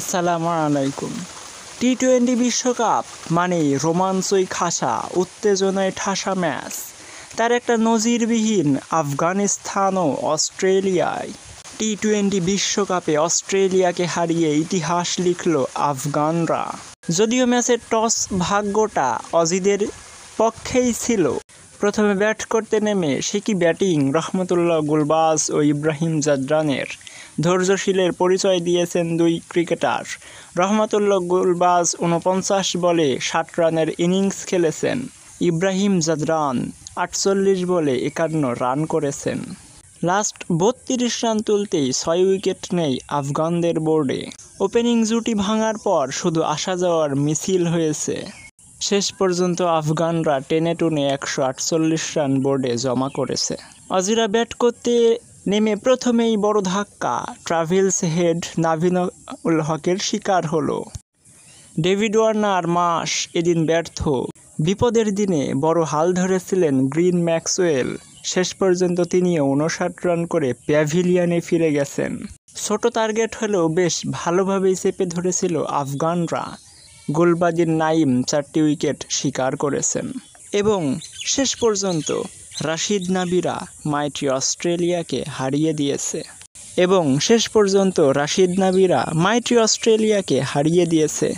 আসসালামু আলাইকুম T twenty বিশ্বকাপ মানে রোমাঞ্চই খাসা উত্তেজনায় ঠাসা ম্যাচ তার একটা নজিরবিহীন আফগানিস্তান ও অস্ট্রেলিয়ায় টি টোয়েন্টি বিশ্বকাপে অস্ট্রেলিয়াকে হারিয়ে ইতিহাস লিখল আফগানরা যদিও ম্যাচের টস ভাগ্যটা অজিদের পক্ষেই ছিল প্রথমে ব্যাট করতে নেমে সে কি ব্যাটিং রহমতুল্লাহ গুলবাস ও ইব্রাহিম জাদরানের ধৈর্যশীলের পরিচয় দিয়েছেন দুই ক্রিকেটার রহমাতুল্লাহ গুলবাজ উনপঞ্চাশ বলে ষাট রানের ইনিংস খেলেছেন ইব্রাহিম জাদরান আটচল্লিশ বলে একান্ন রান করেছেন লাস্ট বত্রিশ রান তুলতেই ছয় উইকেট নেই আফগানদের বোর্ডে ওপেনিং জুটি ভাঙার পর শুধু আসা যাওয়ার মিছিল হয়েছে শেষ পর্যন্ত আফগানরা টেনে টুনে একশো আটচল্লিশ রান বোর্ডে জমা করেছে অজিরা ব্যাট করতে নেমে প্রথমেই বড় ধাক্কা ট্রাভেলস হেড নাভিন উল হকের শিকার হল ডেভিড ওয়ার্নার মাস এদিন ব্যর্থ বিপদের দিনে বড় হাল ধরেছিলেন গ্রিন ম্যাক্সওয়েল শেষ পর্যন্ত তিনি উনষাট রান করে প্যাভিলিয়নে ফিরে গেছেন ছোট টার্গেট হলেও বেশ ভালোভাবেই চেপে ধরেছিল আফগানরা গোলবাজির নাইম চারটি উইকেট শিকার করেছেন এবং শেষ পর্যন্ত রাশিদ নাবিরা মাইটি অস্ট্রেলিয়াকে হারিয়ে দিয়েছে এবং শেষ পর্যন্ত রাশিদ নাবিরা মাইটি অস্ট্রেলিয়াকে হারিয়ে দিয়েছে